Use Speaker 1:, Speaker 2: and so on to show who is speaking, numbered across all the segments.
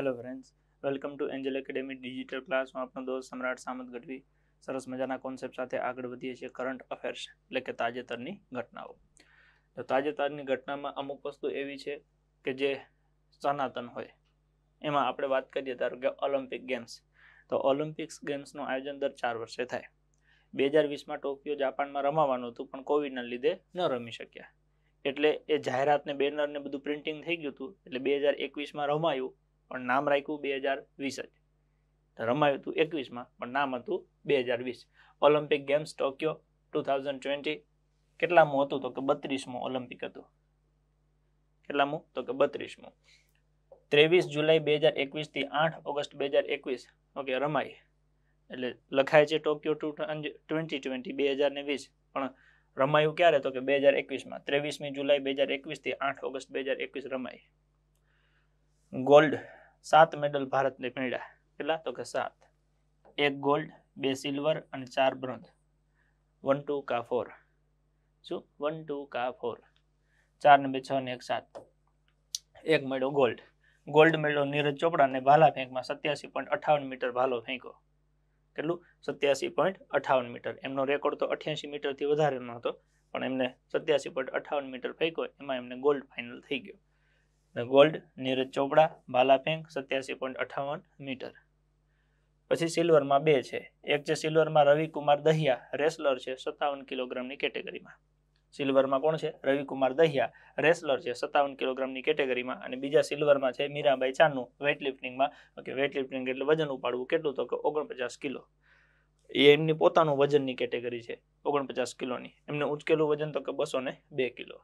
Speaker 1: Hello friends welcome to Angel Academy digital ક્લાસમાં આપણો દોસ્ત સમ્રાટ સામત ગઢવી સરસ મજાના કોન્સેપ્ટ સાથે આગળ વધીએ છીએ કરંટ અફેર્સ એટલે કે તાજેતરની ઘટનાઓ તો તાજેતરની ઘટનામાં અમુક વસ્તુ એવી છે કે જે સનાતન હોય એમાં આપણે વાત કરીએ ધારો કે ઓલિમ્પિક ગેમ્સ તો ઓલિમ્પિક્સ ગેમ્સનું આયોજન દર ચાર વર્ષે થાય બે હજાર વીસમાં ટોક્યો જાપાનમાં રમાવાનું હતું પણ કોવિડના લીધે ન રમી શક્યા એટલે એ જાહેરાતને બેનરને બધું પ્રિન્ટિંગ થઈ ગયું હતું એટલે બે હજાર એકવીસમાં રમાયું પણ નામ રાખ્યું બે હજાર વીસ જ રમાયું હતું એકવીસમાં પણ નામ હતું બે હજાર વીસ Olympic games Tokyo two thousand twenty કેટલામું હતું તો કે બત્રીસમું ઓલિમ્પિક હતું કેટલામું તો કે બત્રીસમું ત્રેવીસ જુલાઈ બે હજાર એકવીસથી આઠ ઓગસ્ટ બે હજાર એકવીસ ઓકે રમાય એટલે લખાય છે ટોક્યો ટુ ટ્વેન્ટી ટ્વેન્ટી બે હજાર ને વીસ પણ રમાયું ક્યારે તો કે બે હજાર એકવીસમાં ત્રેવીસમી જુલાઈ બે હજાર એકવીસથી આઠ ઓગસ્ટ બે હજાર એકવીસ રમાઈ ગોલ્ડ સાત મેડલ ભારતને મેળ્યા કેટલા તો કે સાત એક ગોલ્ડ બે સિલ્વર અને ચાર બ્રોન્ઝ વન ટુ કા ફોર શું વન ટુ કા ફોર ચાર ને બે છ ને એક સાત એક મેળો ગોલ્ડ ગોલ્ડ મેળો નીરજ ચોપડાને ભાલા ફેંકમાં સત્યાસી પોઈન્ટ અઠાવન મીટર ભાલો ફેંકો કેટલું સત્યાસી પોઈન્ટ અઠાવન મીટર એમનો રેકોર્ડ તો અઠ્યાસી મીટરથી વધારે નહોતો પણ એમને સત્યાસી પોઈન્ટ અઠાવન મીટર ફેંકો એમાં એમને ગોલ્ડ ફાઇનલ થઈ ગયો ધ ગોલ્ડ નીરજ ચોપડા બાલાફેંક સત્યાસી પોઈન્ટ અઠાવન મીટર પછી સિલ્વરમાં બે છે એક છે સિલ્વરમાં રવિકુમાર દહિયા રેસલર છે સત્તાવન કિલોગ્રામની કેટેગરીમાં સિલ્વરમાં કોણ છે રવિકુમાર દહિયા રેસલર છે સત્તાવન કિલોગ્રામની કેટેગરીમાં અને બીજા સિલ્વરમાં છે મીરાબાઈ ચાનુ વેઇટ લિફ્ટિંગમાં ઓકે વેઇટ લિફ્ટિંગ એટલે વજન ઉપાડવું કેટલું તો કે ઓગણપચાસ કિલો એ એમની પોતાનું વજનની કેટેગરી છે ઓગણપચાસ કિલોની એમને ઉચકેલું વજન તો કે બસો ને બે કિલો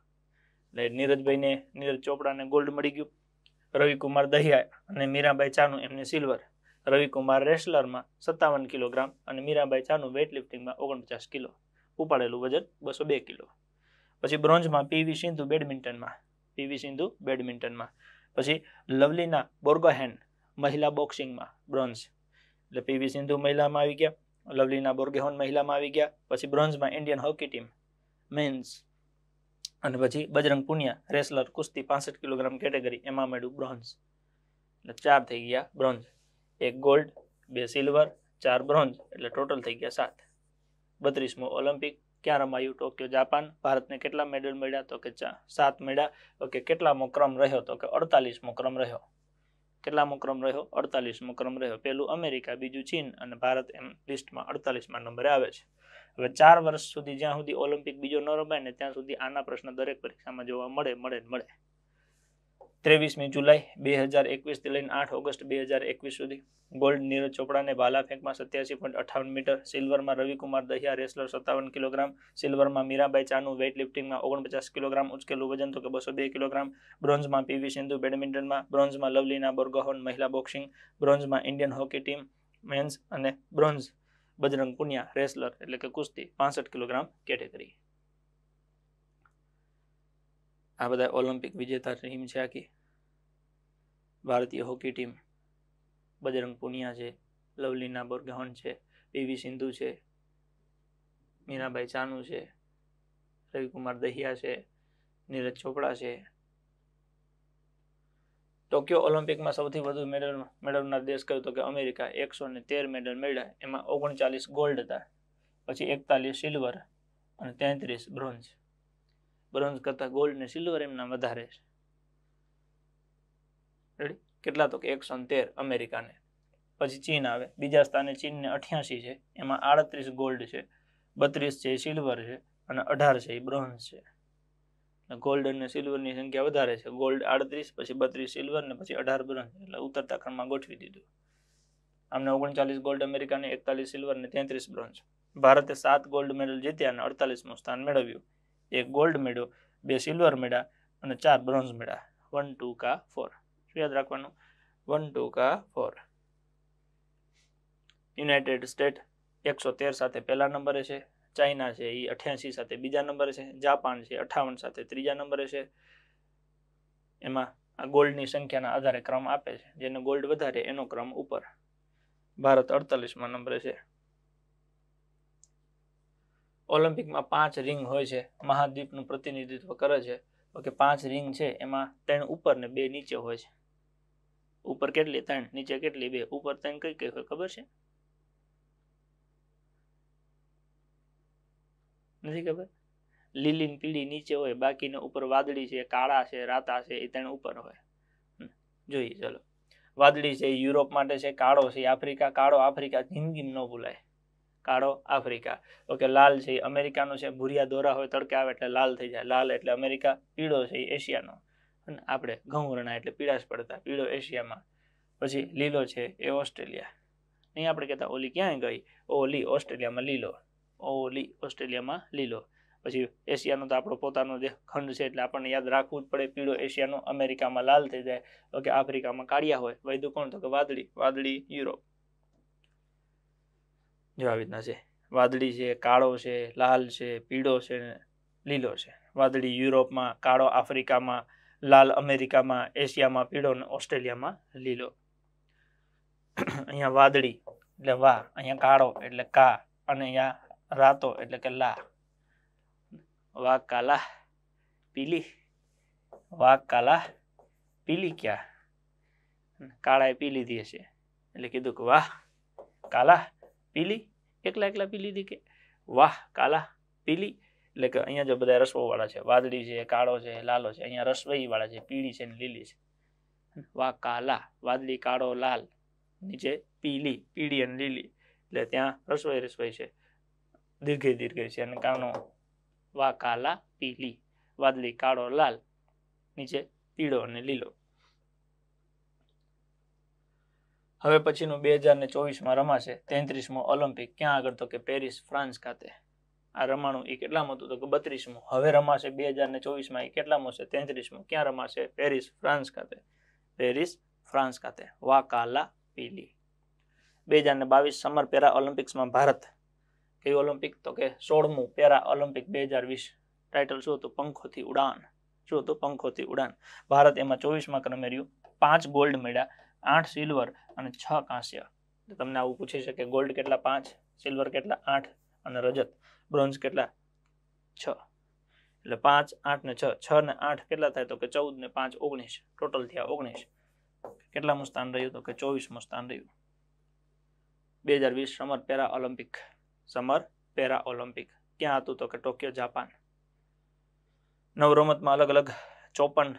Speaker 1: એટલે નીરજભાઈને નીરજ ચોપડાને ગોલ્ડ મળી ગયું રવિકુમાર દહિયા અને મીરાબાઈ ચાનુ એમને સિલ્વર રવિકુમાર રેસલરમાં સત્તાવન કિલોગ્રામ અને મીરાબાઈ ચાનુ વેઇટ લિફ્ટિંગમાં ઓગણપચાસ કિલો ઉપાડેલું વજન બસો બે કિલો પછી બ્રોન્ઝમાં પીવી સિંધુ બેડમિન્ટનમાં પીવી સિંધુ બેડમિન્ટનમાં પછી લવલીના બોર્ગોહેન મહિલા બોક્સિંગમાં બ્રોન્ઝ એટલે પીવી સિંધુ મહિલામાં આવી ગયા લવલીના બોર્ગેહોન મહિલામાં આવી ગયા પછી બ્રોન્ઝમાં ઇન્ડિયન હોકી ટીમ મેન્સ અને પછી બજરંગ પુનિયા રેસલર કુસ્તી પાસઠ કિલોગ્રામ કેટેગરી એમાં મળ્યું બ્રોન્ઝ એટલે ચાર થઈ ગયા બ્રોન્ઝ એક ગોલ્ડ બે સિલ્વર ચાર બ્રોન્ઝ એટલે ટોટલ થઈ ગયા સાત બત્રીસમો ઓલિમ્પિક ક્યાં રમાયું ટોક્યો જાપાન ભારતને કેટલા મેડલ મળ્યા તો કે સાત મળ્યા ઓકે કેટલામો ક્રમ રહ્યો તો કે અડતાલીસમો ક્રમ રહ્યો કેટલામો ક્રમ રહ્યો અડતાલીસમો ક્રમ રહ્યો પહેલું અમેરિકા બીજું ચીન અને ભારત એમ લિસ્ટમાં અડતાલીસમાં નંબરે આવે છે હવે ચાર વર્ષ સુધી જ્યાં સુધી ઓલિમ્પિક બીજો ન રમાય ને ત્યાં સુધી આના પ્રશ્ન દરેક પરીક્ષામાં જોવા મળે મળે મળે ત્રેવીસમી જુલાઈ બે હજાર એકવીસ એકવીસથી લઈને આઠ ઓગસ્ટ બે હજાર એકવીસ સુધી ગોલ્ડ નીરજ ચોપડાને ભાલા ફેંકમાં સત્યાસી પોઈન્ટ અઠાવન મીટર સિલ્વરમાં રવિકુમાર દહિયા રેસલર સત્તાવન કિલોગ્રામ સિલ્વરમાં મીરાબાઈ ચાનુ વેઇટ લિફ્ટિંગમાં ઓગણપચાસ કિલોગ્રામ ઉચકેલું વજન તો કે બસો બે કિલોગ્રામ બ્રોન્ઝમાં પીવી સિંધુ બેડમિન્ટનમાં બ્રોન્ઝમાં લવલીના બોર્ગોહોન મહિલા બોક્સિંગ બ્રોન્ઝમાં ઇન્ડિયન હોકી ટીમ મેન્સ અને બ્રોન્ઝ બજરંગ પુનિયા રેસલર એટલે કે કુસ્તી પાસઠ કિલોગ્રામ કેટેગરી આ બધા ઓલિમ્પિક વિજેતા ટીમ છે આખી ભારતીય હોકી ટીમ બજરંગ પુનિયા છે લવલીના બોરગાહન છે પીવી સિંધુ છે મીનાભાઈ ચાનુ છે રવિકુમાર દહિયા છે નીરજ ચોપડા છે ટોક્યો ઓલિમ્પિકમાં સૌથી વધુ મેડલ મેળવનાર દેશ કયો તો કે અમેરિકા એકસો ને તેર મેડલ મેળવ્યા એમાં ઓગણચાલીસ ગોલ્ડ હતા પછી એકતાલીસ સિલ્વર અને તેત્રીસ બ્રોન્ઝ બ્રોન્ઝ કરતાં ગોલ્ડ ને સિલ્વર એમના વધારે છે કેટલા તો કે એકસો ને તેર અમેરિકાને પછી ચીન આવે બીજા સ્થાને ચીનને અઠ્યાસી છે એમાં આડત્રીસ ગોલ્ડ છે બત્રીસ છે સિલ્વર છે અને અઢાર છે એ બ્રોન્ઝ છે ગોલ્ડ અને સિલ્વરની સંખ્યા વધારે છે ગોલ્ડ આડત્રીસ પછી બત્રીસ સિલ્વર ને પછી અઢાર બ્રોન્ઝ એટલે ઉતરતા ક્રમમાં ગોઠવી દીધું આમને ઓગણચાલીસ ગોલ્ડ અમેરિકાને એકતાલીસ સિલ્વર ને તેત્રીસ બ્રોન્ઝ ભારતે સાત ગોલ્ડ મેડલ જીત્યા અને અડતાલીસમું સ્થાન મેળવ્યું એક ગોલ્ડ મેળ્યો બે સિલ્વર મેળ્યા અને ચાર બ્રોન્ઝ મેળ્યા વન ટુ કા ફોર યાદ રાખવાનું વન ટુ કા ફોર યુનાઇટેડ સ્ટેટ એકસો તેર સાથે પહેલા નંબરે છે ચાઇના છે એ અઠ્યાસી સાથે બીજા નંબરે છે જાપાન છે અઠાવન સાથે ત્રીજા નંબરે છે એમાં આ ગોલ્ડની સંખ્યાના આધારે ક્રમ આપે છે જેને ગોલ્ડ વધારે એનો ક્રમ ઉપર ભારત અડતાલીસમાં નંબરે છે ઓલિમ્પિકમાં પાંચ રિંગ હોય છે મહાદ્વીપનું પ્રતિનિધિત્વ કરે છે ઓકે પાંચ રિંગ છે એમાં ત્રણ ઉપર ને બે નીચે હોય છે ઉપર કેટલી ત્રણ નીચે કેટલી બે ઉપર ત્રણ કઈ કઈ હોય ખબર છે નથી ખબર લીલી પીળી નીચે હોય બાકીને ઉપર વાદળી છે કાળા છે રાતા છે એ ત્રણ ઉપર હોય જોઈએ ચલો વાદળી છે યુરોપ માટે છે કાળો છે આફ્રિકા કાળો આફ્રિકા જિંદગી ન ભૂલાય કાળો આફ્રિકા ઓકે લાલ છે અમેરિકાનો છે ભૂરિયા દોરા હોય તડકે આવે એટલે લાલ થઈ જાય લાલ એટલે અમેરિકા પીળો છે એશિયાનો અને આપણે ઘઉં રણા એટલે પીળા જ પડતા પીળો એશિયામાં પછી લીલો છે એ ઓસ્ટ્રેલિયા નહીં આપણે કહેતા ઓલી ક્યાંય ગઈ ઓલી ઓસ્ટ્રેલિયામાં લીલો ઓલી ઓસ્ટ્રેલિયામાં લીલો પછી એશિયાનો તો આપણો પોતાનો જે ખંડ છે એટલે આપણને યાદ રાખવું જ પડે પીળો એશિયાનો અમેરિકામાં લાલ થઈ જાય કે આફ્રિકામાં કાળિયા હોય વૈદુ કોણ તો કે વાદળી વાદળી યુરોપ જો આવી રીતના છે વાદળી છે કાળો છે લાલ છે પીળો છે લીલો છે વાદળી યુરોપમાં કાળો આફ્રિકામાં લાલ અમેરિકામાં એશિયામાં પીળો ને ઓસ્ટ્રેલિયામાં લીલો અહીંયા વાદળી એટલે વા અહીંયા કાળો એટલે કા અને અહીંયા રાતો એટલે કે લા વા કાલા પીલી વા કાલા પીલી ક્યાં કાળાએ પી લીધી હશે એટલે કીધું કે વાહ કાલા પીલી એકલા એકલા પી લીધી કે વાહ કાલા પીલી એટલે કે અહીંયા જો બધા રસવાવાળા છે વાદળી છે કાળો છે લાલો છે અહીંયા રસવાઈવાળા છે પીળી છે ને લીલી છે વાહ કાલા વાદળી કાળો લાલ નીચે પીલી પીળી અને લીલી એટલે ત્યાં રસવાઈ રસવાઈ છે દીર્ઘય દીર્ઘય છે અને કાનો વા કાલા પીલી વાદળી કાળો લાલ નીચે પીળો અને લીલો હવે પછીનું બે હજાર ને ચોવીસમાં રમાશે તેત્રીસમો ઓલિમ્પિક ક્યાં આગળ તો કે પેરિસ ફ્રાન્સ ખાતે આ રમાણું એ કેટલામાં હતું તો કે બત્રીસમું હવે રમાશે બે હજાર ને ચોવીસમાં એ કેટલામાં છે તેત્રીસમું ક્યાં રમાશે પેરિસ ફ્રાન્સ ખાતે પેરિસ ફ્રાન્સ ખાતે વા કાલા પીલી બે હજાર ને બાવીસ સમર પેરા ઓલિમ્પિક્સમાં ભારત કઈ ઓલિમ્પિક તો કે સોળમું પેરા ઓલિમ્પિક બે હજાર વીસ ટાઇટલ શું હતું પંખોથી ઉડાન શું હતું પંખોથી ઉડાન ભારત એમાં ચોવીસમાં ક્રમે રહ્યું પાંચ ગોલ્ડ મળ્યા આઠ સિલ્વર અને છ કાંસ્ય તમને આવું પૂછી શકે ગોલ્ડ કેટલા પાંચ સિલ્વર કેટલા આઠ અને રજત બ્રોન્ઝ કેટલા છ એટલે પાંચ આઠ ને છ છ ને આઠ કેટલા થાય તો કે ચૌદ ને પાંચ ઓગણીસ ટોટલ થયા ઓગણીસ કેટલામું સ્થાન રહ્યું તો કે ચોવીસમું સ્થાન રહ્યું બે હજાર વીસ summer para Olympic summer para Olympic ક્યાં હતું તો કે ટોક્યો જાપાન નવરમતમાં અલગ અલગ ચોપન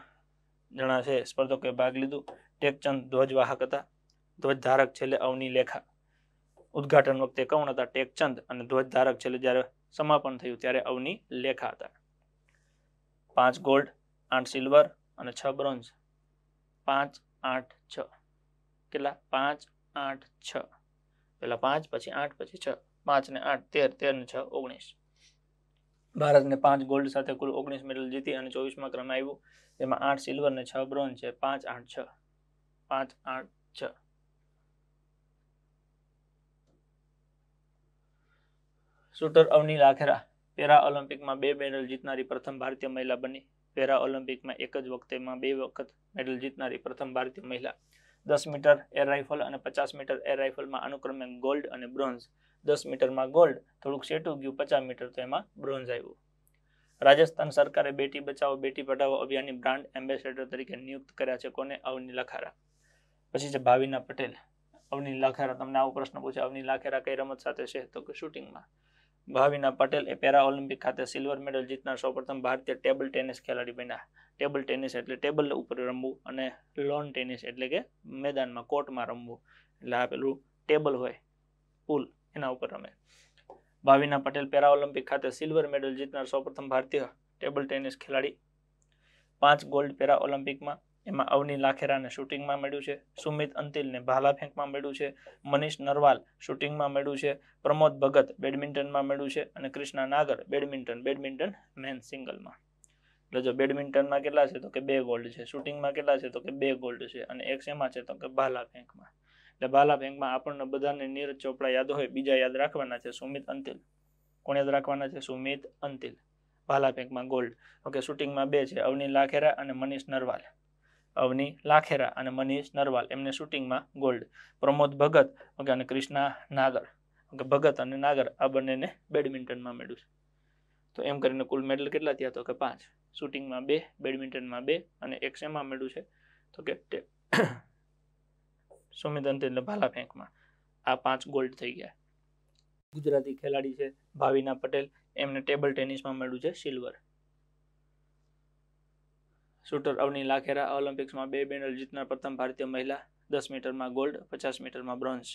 Speaker 1: જણા છે સ્પર્ધકોએ ભાગ લીધું ટેકચંદ ધ્વજવાહક હતા ધ્વજધારક છેલ્લે અવની લેખા ઉદઘાટન વખતે કૌણ હતા ટેકચંદ અને ધ્વજધારક છેલ્લે જ્યારે સમાપન થયું ત્યારે અવની લેખા હતા પાંચ ગોલ્ડ આઠ સિલ્વર અને છ બ્રોન્ઝ પાંચ આઠ છ કેટલા પાંચ આઠ છ પેલા પાંચ પછી આઠ પછી છ પાંચ ને આઠ તેર તેર ને છ ઓગણીસ ભારતને પાંચ ગોલ્ડ સાથે કુલ ઓગણીસ મેડલ જીતી અને ચોવીસમાં ક્રમે આવ્યું તેમાં આઠ સિલ્વર ને છ બ્રોન્ઝ છે પાંચ આઠ છ પાંચ આઠ છ શૂટર અવની લાખેરા પેરા ઓલિમ્પિકમાં બે મેડલ જીતનારી પ્રથમ ભારતીય મહિલા બની પેરા ઓલિમ્પિકમાં એક જ વખતેમાં બે વખત મેડલ જીતનારી પ્રથમ ભારતીય મહિલા દસ મીટર એર રાઇફલ અને પચાસ મીટર એર રાઇફલમાં અનુક્રમે ગોલ્ડ અને બ્રોન્ઝ દસ મીટરમાં ગોલ્ડ થોડુંક શેટું ગયું પચાસ મીટર તો એમાં બ્રોન્ઝ આવ્યું રાજસ્થાન સરકારે બેટી બચાવો બેટી પઢાવો અભિયાનની બ્રાન્ડ એમ્બેસેડર તરીકે નિયુક્ત કર્યા છે કોને અવની લખારા પછી છે ભાવિના પટેલ અવની લખારા તમને આવો પ્રશ્ન પૂછે અવની લખેરા કઈ રમત સાથે છે તો કે શૂટિંગમાં ભાવિના પટેલ એ પેરા ઓલિમ્પિક ખાતે સિલ્વર મેડલ જીતનાર સૌપ્રથમ ભારતીય ટેબલ ટેનિસ ખેલાડી બન્યા ટેબલ ટેનિસ એટલે ટેબલ ઉપર રમવું અને લોન ટેનિસ એટલે કે મેદાનમાં કોર્ટમાં રમવું એટલે આ પેલું ટેબલ હોય પુલ એના ઉપર રમે ભાવિના પટેલ પેરા ઓલિમ્પિક ખાતે સિલ્વર મેડલ જીતનાર સૌપ્રથમ ભારતીય ટેબલ ટેનિસ ખેલાડી પાંચ ગોલ્ડ પેરા ઓલિમ્પિકમાં એમાં અવની લાખેરાને શૂટિંગમાં મળ્યું છે સુમિત અંતિલને ભાલા ફેંકમાં મળ્યું છે મનીષ નરવાલ શૂટિંગમાં મળ્યું છે પ્રમોદ ભગત બેડમિન્ટનમાં મળ્યું છે અને Krishna Nagar badminton badminton men સિંગલમાં એટલે જો બેડમિન્ટનમાં કેટલા છે તો કે બે ગોલ્ડ છે શૂટિંગમાં કેટલા છે તો કે બે ગોલ્ડ છે અને એક શેમાં છે તો કે ભાલા ફેંકમાં એટલે ભાલા ફેંકમાં આપણને બધાને નીરજ ચોપડા યાદ હોય બીજા યાદ રાખવાના છે સુમિત અંતિલ કોણ યાદ રાખવાના છે સુમિત અંતિલ ભાલા ફેંકમાં ગોલ્ડ ઓકે શૂટિંગમાં બે છે અવની લાખેરા અને મનીષ નરવાલ અવની લાખેરા અને મનીષ નરવાલ એમને શૂટિંગમાં ગોલ્ડ પ્રમોદ ભગત ઓકે અને કૃષ્ણા નાગર ઓકે ભગત અને નાગર આ બંનેને બેડમિન્ટનમાં મેળવ્યું છે તો એમ કરીને કુલ મેડલ કેટલા થયા તો કે પાંચ શૂટિંગમાં બે બેડમિન્ટનમાં બે અને એક શેમાં મેળવ્યું છે તો કે સુમિદંત એટલે ભાલા ફેંકમાં આ પાંચ ગોલ્ડ થઈ ગયા ગુજરાતી ખેલાડી છે ભાવિના પટેલ એમને ટેબલ ટેનિસમાં મળ્યું છે સિલ્વર શૂટર અવની લાખેરા ઓલિમ્પિક્સમાં બે મેડલ જીતનાર પ્રથમ ભારતીય મહિલા દસ મીટરમાં ગોલ્ડ પચાસ મીટરમાં બ્રોન્ઝ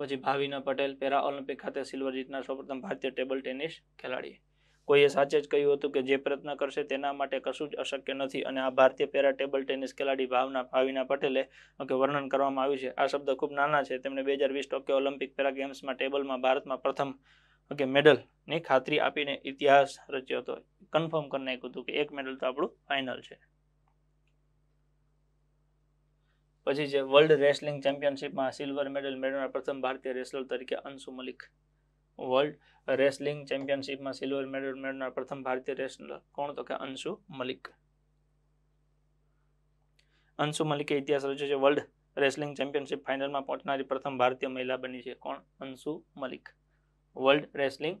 Speaker 1: પછી ભાવિના પટેલ પેરા ઓલિમ્પિક ખાતે સિલ્વર જીતનાર સૌપ્રથમ ભારતીય ટેબલ ટેનિસ ખેલાડી કોઈએ સાચે જ કહ્યું હતું કે જે પ્રયત્ન કરશે તેના માટે કશું જ અશક્ય નથી અને આ ભારતીય પેરા ટેબલ ટેનિસ ખેલાડી ભાવના ભાવિના પટેલે વર્ણન કરવામાં આવ્યું છે આ શબ્દ ખૂબ નાના છે તેમણે બે હજાર વીસ ટોક્યો ઓલિમ્પિક પેરા ગેમ્સમાં ટેબલમાં ભારતમાં પ્રથમ કે મેડલની ખાતરી આપીને ઇતિહાસ રચ્યો હતો કન્ફર્મ કરી નાખ્યું હતું કે એક મેડલ તો આપણું ફાઇનલ છે પછી છે વર્લ્ડ રેસલિંગ ચેમ્પિયનશિપમાં સિલ્વર મેડલ મેળવનાર પ્રથમ ભારતીય રેસલર તરીકે અંશુ મલિક વર્લ્ડ રેસલિંગ ચેમ્પિયનશિપમાં સિલ્વર મેડલ મેળવનાર પ્રથમ ભારતીય રેસલર કોણ તો કે અંશુ મલિક અંશુ મલિકે ઇતિહાસ રચ્યો છે વર્લ્ડ રેસલિંગ ચેમ્પિયનશિપ ફાઇનલમાં પહોંચનારી પ્રથમ ભારતીય મહિલા બની છે કોણ અંશુ મલિક વર્લ્ડ રેસલિંગ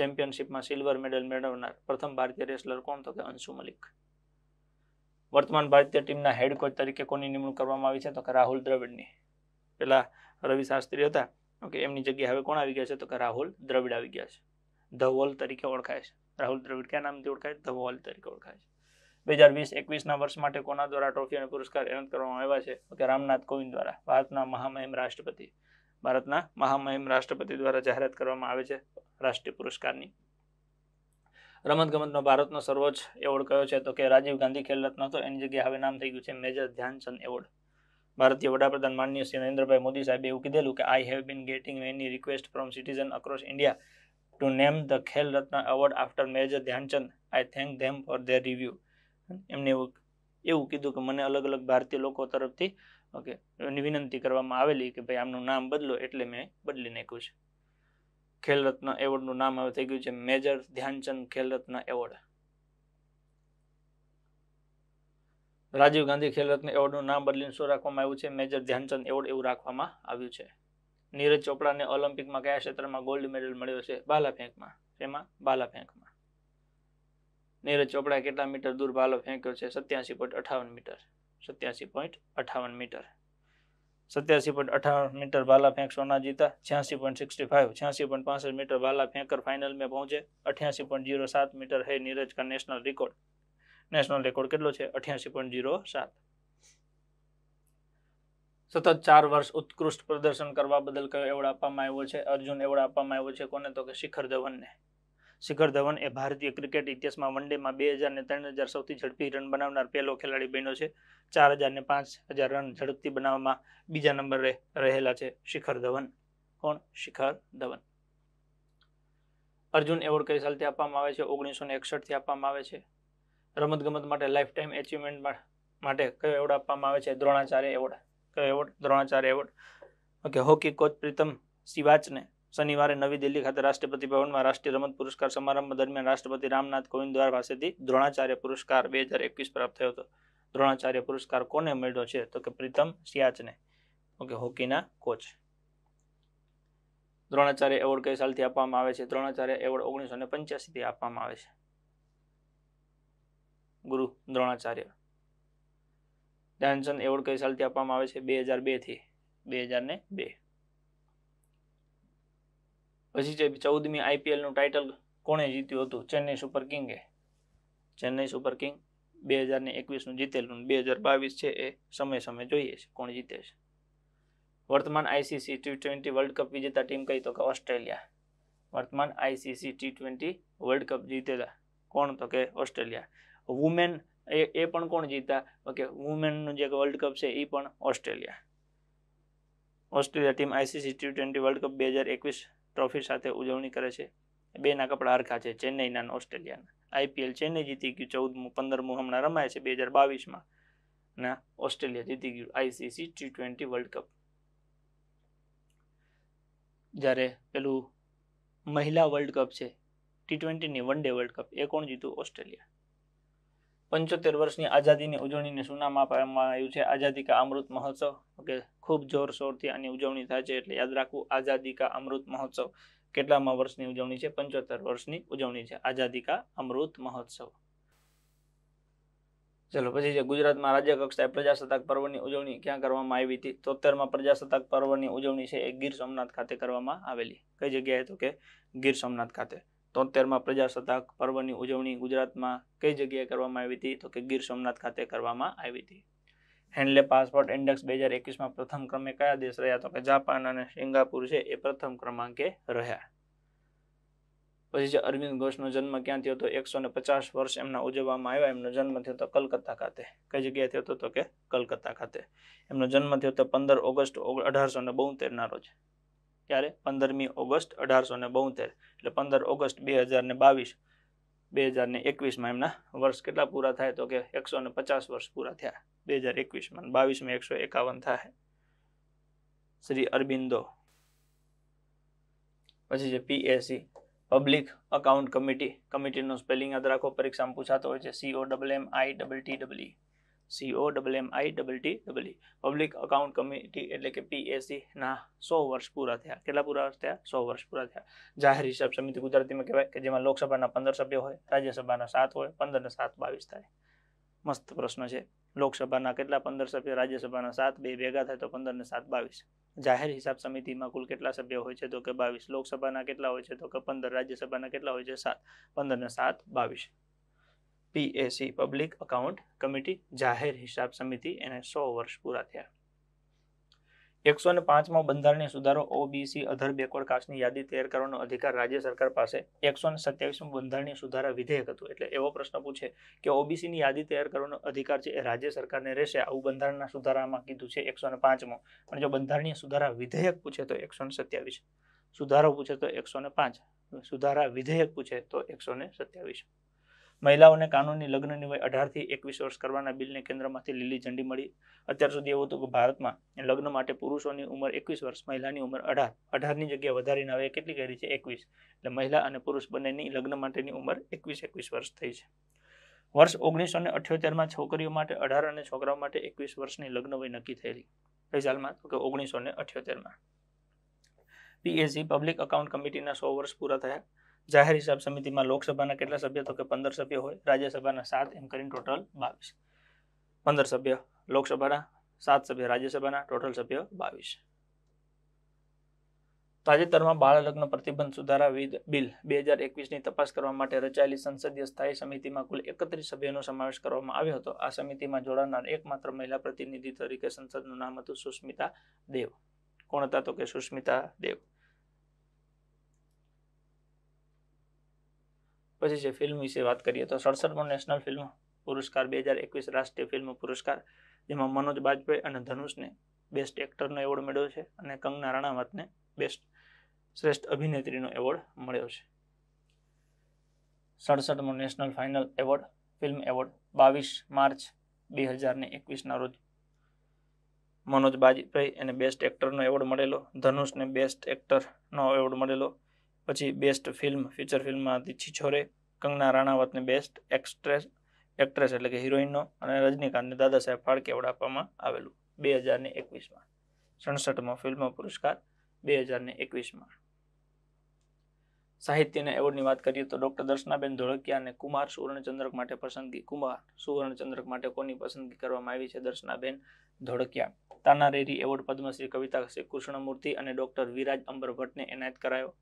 Speaker 1: ચેમ્પિયનશિપમાં સિલ્વર મેડલ મેળવનાર પ્રથમ ભારતીય રેસલર કોણ તો કે અંશુ મલિક વર્તમાન ભારતીય ટીમના હેડ કોચ તરીકે કોની નિમણૂક કરવામાં આવી છે તો કે રાહુલ દ્રવિડની પેલા રવિ શાસ્ત્રી હતા ઓકે એમની જગ્યાએ હવે કોણ આવી ગયા છે તો કે રાહુલ દ્રવિડ આવી ગયા છે ધવોલ તરીકે ઓળખાય છે રાહુલ દ્રવિડ કયા નામથી ઓળખાય છે ધવોલ તરીકે ઓળખાય છે બે હજાર વીસ એકવીસના વર્ષ માટે કોના દ્વારા ટ્રોફી અને પુરસ્કાર એનાત કરવામાં આવ્યા છે કે રામનાથ કોવિંદ દ્વારા ભારતના મહામહિમ રાષ્ટ્રપતિ ભારતના મહામહિમ રાષ્ટ્રપતિ દ્વારા જાહેરાત કરવામાં આવે છે રાષ્ટ્રીય પુરસ્કારની રમતગમતનો ભારતનો સર્વોચ્ચ એવોર્ડ કયો છે તો કે રાજીવ ગાંધી ખેલ રત્ન હતો એની જગ્યાએ હવે નામ થઈ ગયું છે મેજર ધ્યાનચંદ એવોર્ડ ભારતીય વડાપ્રધાન માનનીય શ્રી નરેન્દ્રભાઈ મોદી સાહેબે એવું કીધેલું કે I have been getting any request from citizen across India to name the Khel Ratna award after major Dhyanchand I thank them for their review એમને એવું એવું કીધું કે મને અલગ અલગ ભારતીય લોકો તરફથી ઓકે વિનંતી કરવામાં આવેલી કે ભાઈ આમનું નામ બદલો એટલે મેં બદલી નાખ્યું છે ખેલ રત્ન એવોર્ડનું નામ હવે થઈ ગયું છે મેજર ધ્યાનચંદ ખેલ રત્ન એવોર્ડ રાજીવ ગાંધી ખેલ રત્ન એવોર્ડનું નામ બદલીને શું રાખવામાં આવ્યું છે મેજર ધ્યાનચંદ એવોર્ડ એવું રાખવામાં આવ્યું છે નીરજ ચોપડાને ઓલિમ્પિકમાં કયા ક્ષેત્રમાં ગોલ્ડ મેડલ મળ્યો છે બાલા ફેંકમાં એમાં બાલા ફેંકમાં નીરજ ચોપડા કેટલા મીટર દૂર ભાલો ફેંક્યો છે સત્યાસી પોઈન્ટ અઠાવન મીટર સત્યાસી પોઈન્ટ અઠાવન મીટર સત્યાસી પોઈન્ટ અઠાવન મીટર ભાલા ફેંક સોના જીતા છ્યાસી પોઈન્ટ સિક્સટી ફાઇવ છ્યાસી પોઈન્ટ પાસઠ મીટર ભાલા ફેંકર ફાઇનલ મેં પહોંચે અઠ્યાસી પોઈન્ટ જીરો સાત મીટર હે નીરજ કા નેશનલ રેકોર્ડ નેશનલ રેકોર્ડ કેટલો છે અઠ્યાસી પોઈન્ટ જીરો સાત સતત ચાર વર્ષ ઉત્કૃષ્ટ પ્રદર્શન કરવા બદલ કયો એવોર્ડ આપવામાં આવ્યો છે અર્જુન એવોર્ડ આપવામાં આવ્યો છે કોને તો કે શિખર ધવનને શિખર ધવન એ ભારતીય ક્રિકેટ ઇતિહાસમાં વન ડેમાં બે હજાર ને ત્રણ હજાર સૌથી ઝડપી રન બનાવનાર પહેલો ખેલાડી બન્યો છે ચાર હજાર ને પાંચ હજાર રન ઝડપથી બનાવવામાં બીજા નંબરે રહેલા છે શિખર ધવન કોણ શિખર ધવન અર્જુન એવોર્ડ કઈ સાલથી આપવામાં આવે છે ઓગણીસો ને એકસઠથી આપવામાં આવે છે રમતગમત માટે લાઈફ ટાઈમ એચિવમેન્ટ માટે કયો એવોર્ડ આપવામાં આવે છે દ્રોણાચાર્ય એવોર્ડ કયો award Dronacharya award okay hockey coach Pritam સિવાચને શનિવારે નવી દિલ્હી ખાતે રાષ્ટ્રપતિ ભવનમાં રાષ્ટ્રીય રમત પુરસ્કાર સમારંભ દરમિયાન રાષ્ટ્રપતિ રામનાથ કોવિંદ દ્વારા પાસેથી દ્રોણાચાર્ય પુરસ્કાર બે હજાર એકવીસ પ્રાપ્ત થયો હતો દ્રોણાચાર્ય પુરસ્કાર કોને મળ્યો છે તો કે પ્રીતમ સિયાચને ઓકે હોકીના કોચ દ્રોણાચાર્ય એવોર્ડ કઈ સાલથી આપવામાં આવે છે દ્રોણાચાર્ય એવોર્ડ ઓગણીસો ને પંચ્યાસીથી આપવામાં આવે છે ગુરુ દ્રોણાચાર્ય ધ્યાનચંદ એવોર્ડ કઈ સાલથી આપવામાં આવે છે બે હજાર બેથી બે હજાર ને બે પછી જે ચૌદમી આઈપીએલનું ટાઇટલ કોણે જીત્યું હતું ચેન્નઈ સુપર કિંગે ચેન્નઈ સુપર કિંગ બે હજારને એકવીસનું જીતેલું બે હજાર બાવીસ છે એ સમય સમય જોઈએ છે કોણ જીતે છે વર્તમાન ICC T twenty world cup વિજેતા ટીમ કઈ તો કે ઓસ્ટ્રેલિયા વર્તમાન ICC T twenty world cup જીતેલા કોણ તો કે ઓસ્ટ્રેલિયા વુમેન એ એ પણ કોણ જીતા ઓકે વુમેનનું જે વર્લ્ડ કપ છે એ પણ Australia Australia team ICC T twenty world cup બે હજાર એકવીસ ટ્રોફી સાથે ઉજવણી કરે છે બેના કપડા હરખા છે ચેન્નઈના અને ઓસ્ટ્રેલિયાના આઈપીએલ ચેન્નઈ જીતી ગયું ચૌદમું પંદરમું હમણાં રમાય છે બે હજાર બાવીસમાં અને ઓસ્ટ્રેલિયા જીતી ગયું ICC T twenty world cup જ્યારે પેલું મહિલા વર્લ્ડ કપ છે ટી ટ્વેન્ટીની વન ડે વર્લ્ડ કપ એ કોણ જીતું ઓસ્ટ્રેલિયા પંચોતેર વર્ષની આઝાદીની ઉજવણીને શું નામ આપવામાં આવ્યું છે આઝાદી કા અમૃત મહોત્સવ કે ખૂબ જોરશોરથી આની ઉજવણી થાય છે એટલે યાદ રાખવું આઝાદી કા અમૃત મહોત્સવ કેટલામાં વર્ષની ઉજવણી છે પંચોતેર વર્ષની ઉજવણી છે આઝાદી કા અમૃત મહોત્સવ ચલો પછી છે ગુજરાતમાં રાજ્ય કક્ષાએ પ્રજાસત્તાક પર્વની ઉજવણી ક્યાં કરવામાં આવી હતી તોતેરમાં પ્રજાસત્તાક પર્વની ઉજવણી છે એ ગીર સોમનાથ ખાતે કરવામાં આવેલી કઈ જગ્યાએ તો કે ગીર સોમનાથ ખાતે તોતેરમાં પ્રજાસત્તાક પર્વની ઉજવણી ગુજરાતમાં કઈ જગ્યાએ કરવામાં આવી હતી તો કે ગીર સોમનાથ ખાતે કરવામાં આવી હતી હેન્ડલે પાસપોર્ટ ઇન્ડેક્સ બે હજાર એકવીસમાં પ્રથમ ક્રમે કયા દેશ રહ્યા તો કે જાપાન અને સિંગાપુર છે એ પ્રથમ ક્રમાંકે રહ્યા પછી જે અરવિંદ ઘોષનો જન્મ ક્યાં થયો હતો એકસો ને પચાસ વર્ષ એમના ઉજવવામાં આવ્યા એમનો જન્મ થયો હતો કલકત્તા ખાતે કઈ જગ્યાએ થયો હતો તો કે કલકત્તા ખાતે એમનો જન્મ થયો હતો પંદર ઓગસ્ટ અઢારસો ને બોતેરના રોજ ક્યારે પંદરમી ઓગસ્ટ અઢારસો ને બોતેર એટલે પંદર ઓગસ્ટ બે હજાર ને બાવીસ બે હજાર ને એકવીસમાં એમના વર્ષ કેટલા પૂરા થાય તો કે એકસો ને પચાસ વર્ષ પૂરા થયા બે હજાર એકવીસમાં બાવીસમાં એકસો એકાવન થાય શ્રી અરબિંદો પછી છે પીએસી પબ્લિક અકાઉન્ટ કમિટી કમિટીનો સ્પેલિંગ યાદ રાખો પરીક્ષામાં પૂછાતો હોય છે CO double M I double T double COWMIWDE public account committee એટલે કે PAC ના 100 વર્ષ પૂરા થયા કેટલા પૂરા વર્ષ થયા 100 વર્ષ પૂરા થયા જાહેર હિસાબ સમિતિ ગુદરતીમાં કહેવાય કે જે માં લોકસભાના 15 સભ્યો હોય રાજ્યસભાના 7 હોય 15 ને 7 22 થાય મસ્ત પ્રશ્ન છે લોકસભાના કેટલા 15 સભ્યો રાજ્યસભાના 7 બે ભેગા થાય તો 15 ને 7 22 જાહેર હિસાબ સમિતિમાં કુલ કેટલા સભ્યો હોય છે તો કે 22 લોકસભાના કેટલા હોય છે તો કે 15 રાજ્યસભાના કેટલા હોય છે 7 15 ને 7 22 પીએસી પબ્લિક અકાઉન્ટ કમિટી જાહેર હિસાબ સમિતિ એને સો વર્ષ પૂરા થયા એકસો ને પાંચમાં બંધારણીય સુધારો ઓબીસી અધર બેકવર્ડ કાસ્ટની યાદી તૈયાર કરવાનો અધિકાર રાજ્ય સરકાર પાસે એકસો ને સત્યાવીસમાં બંધારણીય સુધારા વિધેયક હતું એટલે એવો પ્રશ્ન પૂછે કે ઓબીસીની યાદી તૈયાર કરવાનો અધિકાર છે એ રાજ્ય સરકારને રહેશે આવું બંધારણના સુધારામાં કીધું છે એકસો ને પાંચમાં પણ જો બંધારણીય સુધારા વિધેયક પૂછે તો એકસો ને સત્યાવીસ સુધારો પૂછે તો એકસો ને પાંચ સુધારા વિધેયક પૂછે તો એકસો ને સત્યાવીસ મહિલાઓને કાનૂની લગ્નની વય અઢારથી એકવીસ વર્ષ કરવાના બિલને કેન્દ્રમાંથી લીલી ઝંડી મળી અત્યાર સુધી એવું હતું કે ભારતમાં લગ્ન માટે પુરુષોની ઉંમર એકવીસ વર્ષ મહિલાની ઉંમર અઢાર અઢારની જગ્યાએ વધારીને હવે કેટલી કરી છે એકવીસ એટલે મહિલા અને પુરુષ બંનેની લગ્ન માટેની ઉંમર એકવીસ એકવીસ વર્ષ થઈ છે વર્ષ ઓગણીસો ને અઠ્યોતેરમાં છોકરીઓ માટે અઢાર અને છોકરાઓ માટે એકવીસ વર્ષની લગ્ન વય નક્કી થયેલી કઈ તો કે ઓગણીસો ને અઠ્યોતેરમાં પીએસસી પબ્લિક અકાઉન્ટ કમિટીના સો વર્ષ પૂરા થયા જાહેર હિસાબ સમિતિમાં લોકસભાના કેટલા સભ્યો તો કે પંદર સભ્ય હોય રાજ્યસભાના સાત એમ કરીને ટોટલ બાવીસ પંદર સભ્ય લોકસભાના સાત સભ્ય રાજ્યસભાના ટોટલ સભ્ય બાવીસ તાજેતરમાં બાળ લગ્ન પ્રતિબંધ સુધારા વિધ બિલ બે હજાર એકવીસની તપાસ કરવા માટે રચાયેલી સંસદીય સ્થાયી સમિતિમાં કુલ એકત્રીસ સભ્યોનો સમાવેશ કરવામાં આવ્યો હતો આ સમિતિમાં જોડાનાર એકમાત્ર મહિલા પ્રતિનિધિ તરીકે સંસદનું નામ હતું સુષ્મિતા દેવ કોણ હતા તો કે સુષ્મિતા દેવ પછી છે ફિલ્મ વિશે વાત કરીએ તો સડસઠમો નેશનલ ફિલ્મ પુરસ્કાર બે હજાર એકવીસ રાષ્ટ્રીય ફિલ્મ પુરસ્કાર જેમાં મનોજ બાજપેયી અને ધનુષને બેસ્ટ એક્ટરનો એવોર્ડ મળ્યો છે અને કંગના રાણાવતને બેસ્ટ શ્રેષ્ઠ અભિનેત્રીનો એવોર્ડ મળ્યો છે સડસઠમો national final award film award બાવીસ માર્ચ બે હજારને એકવીસના રોજ મનોજ બાજપેયી એને બેસ્ટ એક્ટરનો એવોર્ડ મળેલો ધનુષને બેસ્ટ એક્ટરનો એવોર્ડ મળેલો પછી બેસ્ટ ફિલ્મ ફીચર ફિલ્મમાં હતી છિછોરે કંગના રાણાવતને બેસ્ટ એક્ટ્રેસ એક્ટ્રેસ એટલે કે હિરોઈનનો અને રજનીકાંતને દાદા સાહેબ ફાળકે એવોર્ડ આપવામાં આવેલું બે હજારને એકવીસમાં સડસઠમો ફિલ્મ પુરસ્કાર બે હજારને એકવીસમાં સાહિત્યના એવોર્ડની વાત કરીએ તો ડોક્ટર દર્શનાબેન ધોળકિયા અને કુમાર સુવર્ણચંદ્રક માટે પસંદગી કુમાર સુવર્ણચંદ્રક માટે કોની પસંદગી કરવામાં આવી છે દર્શનાબેન ધોળકિયા તાના રેરી એવોર્ડ પદ્મશ્રી કવિતા શ્રી કૃષ્ણમૂર્તિ અને ડોક્ટર વિરાજ અંબર ભટ્ટને એનાયત કરાયો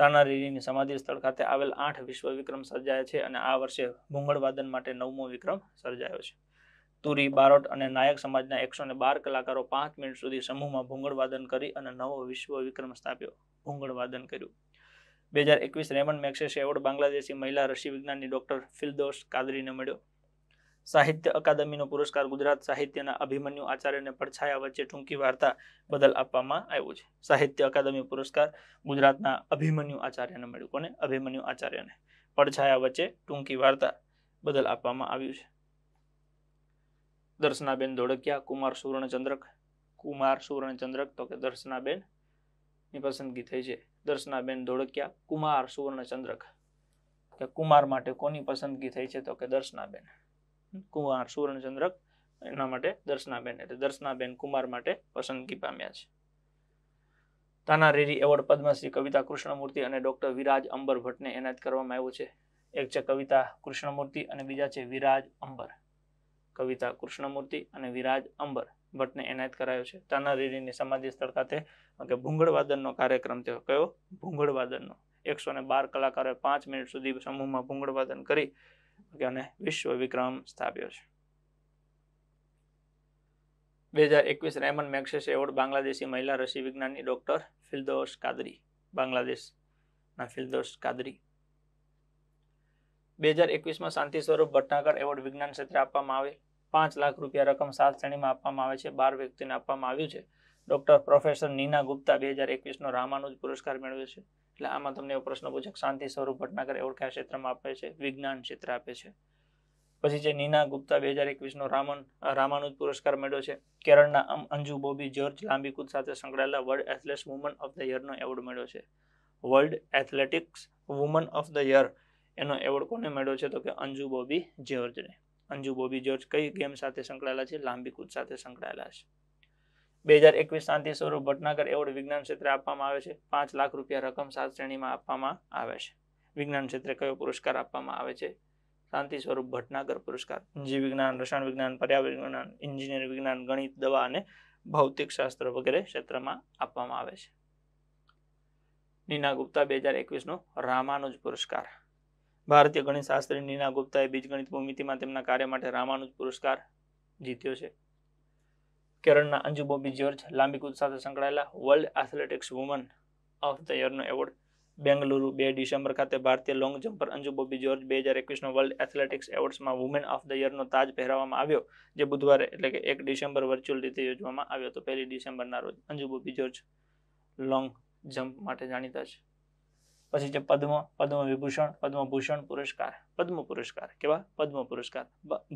Speaker 1: તાનારીરીની સમાધિ સ્થળ ખાતે આવેલ આઠ વિશ્વ વિક્રમ સર્જાયા છે અને આ વર્ષે ભૂંગળવાદન માટે નવમો વિક્રમ સર્જાયો છે તુરી બારોટ અને નાયક સમાજના એકસો ને બાર કલાકારો પાંચ મિનિટ સુધી સમૂહમાં ભૂંગળવાદન કરી અને નવો વિશ્વ વિક્રમ સ્થાપ્યો ભૂંગળવાદન કર્યું બે હજાર એકવીસ રેમન મેક્સેસ એવોર્ડ બાંગ્લાદેશી મહિલા રસી વિજ્ઞાની ડોક્ટર ફિલદોસ કાદરીને મળ્યો સાહિત્ય અકાદમીનો પુરસ્કાર ગુજરાત સાહિત્યના અભિમન્યુ આચાર્યને પડછાયા વચ્ચે ટૂંકી વાર્તા બદલ આપવામાં આવ્યો છે સાહિત્ય અકાદમી પુરસ્કાર ગુજરાતના અભિમન્યુ આચાર્યને મળ્યો કોને અભિમન્યુ આચાર્યને પડછાયા વચ્ચે ટૂંકી વાર્તા બદલ આપવામાં આવ્યું છે દર્શનાબેન ધોળકિયા કુમાર સુવર્ણચંદ્રક કુમાર સુવર્ણચંદ્રક તો કે દર્શનાબેનની પસંદગી થઈ છે દર્શનાબેન ધોળકિયા કુમાર સુવર્ણચંદ્રક કે કુમાર માટે કોની પસંદગી થઈ છે તો કે દર્શનાબેન કુંવાર સુવર્ણચંદ્રક એના માટે દર્શનાબેન એટલે દર્શનાબેન કુમાર માટે પસંદગી પામ્યા છે તાના રેરી એવોર્ડ પદ્મશ્રી કવિતા કૃષ્ણમૂર્તિ અને ડોક્ટર વિરાજ અંબર ભટ્ટને એનાયત કરવામાં આવ્યો છે એક છે કવિતા કૃષ્ણમૂર્તિ અને બીજા છે વિરાજ અંબર કવિતા કૃષ્ણમૂર્તિ અને વિરાજ અંબર ભટ્ટને એનાયત કરાયો છે તાના રેરીની સમાધિ સ્થળ ખાતે કે ભૂંગળવાદનનો કાર્યક્રમ થયો કયો ભૂંગળવાદનનો એકસો ને બાર કલાકારોએ પાંચ મિનિટ સુધી સમૂહમાં ભૂંગળવાદન કરી અને વિશ્વ વિક્રમ સ્થાપ્યો છે બે હજાર એકવીસ રેમન મેક્સેસ એવોર્ડ બાંગ્લાદેશી મહિલા રસી વિજ્ઞાની ડોક્ટર ફિલદોસ કાદરી બાંગ્લાદેશના ફિલદોસ કાદરી બે હજાર એકવીસમાં શાંતિ સ્વરૂપ ભટનાગર એવોર્ડ વિજ્ઞાન ક્ષેત્રે આપવામાં આવે પાંચ લાખ રૂપિયા રકમ સાત શ્રેણીમાં આપવામાં આવે છે બાર વ્યક્તિને આપવામાં આવ્યું છે ડોક્ટર પ્રોફેસર નીના ગુપ્તા બે હજાર એકવીસનો રામાનુજ પુરસ્કાર મેળવ્યો છે એટલે આમાં તમને એવો પ્રશ્ન પૂછે શાંતિ સ્વરૂપ ભટનાગર એવોર્ડ કયા ક્ષેત્રમાં આપે છે વિજ્ઞાન ક્ષેત્ર આપે છે પછી જે નીના ગુપ્તા બે હજાર એકવીસનો રામન રામાનુજ પુરસ્કાર મેળવ્યો છે કેરળના અંજુ બોબી જ્યોર્જ લાંબી કૂદ સાથે સંકળાયેલા world athletes woman of the યરનો એવોર્ડ મેળવ્યો છે world athletics woman of the year એનો એવોર્ડ કોને મેળવ્યો છે તો કે અંજુ બોબી જ્યોર્જને અંજુ બોબી જ્યોર્જ કઈ ગેમ સાથે સંકળાયેલા છે લાંબી કૂદ સાથે સંકળાયેલા છે બે હજાર એકવીસ શાંતિ સ્વરૂપ ભટનાગર એવોર્ડ વિજ્ઞાન ક્ષેત્રે આપવામાં આવે છે પાંચ લાખ રૂપિયા રકમ સાત શ્રેણીમાં આપવામાં આવે છે વિજ્ઞાન ક્ષેત્રે કયો પુરસ્કાર આપવામાં આવે છે શાંતિ સ્વરૂપ ભટનાગર પુરસ્કાર જીવ વિજ્ઞાન રસાયણ વિજ્ઞાન પર્યાવરણ વિજ્ઞાન એન્જિનિયર વિજ્ઞાન ગણિત દવા અને ભૌતિક શાસ્ત્ર વગેરે ક્ષેત્રમાં આપવામાં આવે છે નીના ગુપ્તા બે હજાર એકવીસનો રામાનુજ પુરસ્કાર ભારતીય ગણિત શાસ્ત્રી નીના ગુપ્તાએ બીજગણિત ભૂમિતિમાં તેમના કાર્ય માટે રામાનુજ પુરસ્કાર જીત્યો છે કેરળના અંજુ બોબી જ્યોર્જ લાંબી કૂદ સાથે સંકળાયેલા world athletics woman of the યરનો એવોર્ડ બેંગલુરુ બે ડિસેમ્બર ખાતે ભારતીય લોંગ જમ્પર અંજુ બોબી જ્યોર્જ બે હજાર એકવીસનો વર્લ્ડ એથ્લેટિક્સ એવોર્ડ્સમાં વુમેન ઓફ ધ યરનો તાજ પહેરાવવામાં આવ્યો જે બુધવારે એટલે કે એક ડિસેમ્બર વર્ચ્યુઅલ રીતે યોજવામાં આવ્યો હતો પહેલી ડિસેમ્બરના રોજ અંજુ બોબી જ્યોર્જ લોંગ જમ્પ માટે જાણીતા છે પછી છે પદ્મ પદ્મ વિભૂષણ પદ્મભૂષણ પુરસ્કાર પદ્મ પુરસ્કાર કેવા પદ્મ પુરસ્કાર